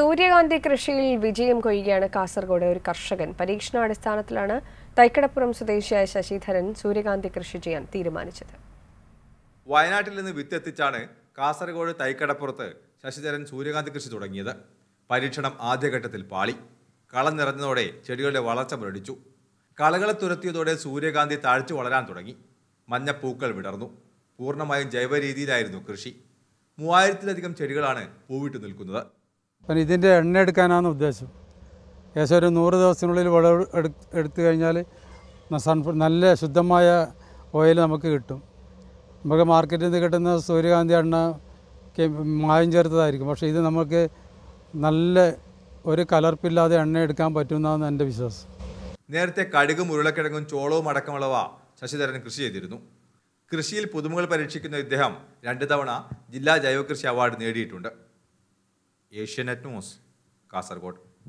സൂര്യകാന്തി കൃഷിയിൽ വിജയം കൊയ്യുകയാണ് കാസർഗോഡ് ഒരു കർഷകൻ പരീക്ഷണാടിസ്ഥാനത്തിലാണ് തൈക്കടപ്പുറം സ്വദേശിയായ ശശിധരൻ സൂര്യകാന്തി കൃഷി ചെയ്യാൻ തീരുമാനിച്ചത് വയനാട്ടിൽ നിന്ന് വിത്തെത്തിച്ചാണ് കാസർഗോഡ് തൈക്കടപ്പുറത്ത് ശശിധരൻ സൂര്യകാന്തി കൃഷി തുടങ്ങിയത് പരീക്ഷണം ആദ്യഘട്ടത്തിൽ പാളി കളം നിറഞ്ഞതോടെ ചെടികളുടെ വളർച്ച മുരടിച്ചു കളകളെ തുരത്തിയതോടെ സൂര്യകാന്തി താഴ്ച്ചു വളരാൻ തുടങ്ങി മഞ്ഞപ്പൂക്കൾ വിടർന്നു പൂർണ്ണമായും ജൈവ രീതിയിലായിരുന്നു കൃഷി മൂവായിരത്തിലധികം ചെടികളാണ് പൂവിട്ട് നിൽക്കുന്നത് അപ്പം ഇതിൻ്റെ എണ്ണ എടുക്കാനാണ് ഉദ്ദേശം ഏകദേശം ഒരു നൂറ് ദിവസത്തിനുള്ളിൽ വിളവ് എടുത്തു കഴിഞ്ഞാൽ സൺഫ് നല്ല ശുദ്ധമായ ഓയിൽ നമുക്ക് കിട്ടും നമുക്ക് മാർക്കറ്റിൽ നിന്ന് കിട്ടുന്ന സൂര്യകാന്തി എണ്ണ മായം ചേർത്തതായിരിക്കും പക്ഷേ ഇത് നമുക്ക് നല്ല ഒരു കലർപ്പില്ലാതെ എണ്ണ എടുക്കാൻ പറ്റുന്നതാണ് എൻ്റെ വിശ്വാസം നേരത്തെ കടുകും ഉരുളക്കിഴങ്ങും ചോളവും അടക്കമുള്ളവ ശശിധരൻ കൃഷി ചെയ്തിരുന്നു കൃഷിയിൽ പുതുമകൾ പരീക്ഷിക്കുന്ന ഇദ്ദേഹം രണ്ട് തവണ ജില്ലാ ജൈവകൃഷി അവാർഡ് നേടിയിട്ടുണ്ട് एशिया नेट न्यूज़ कासरगोड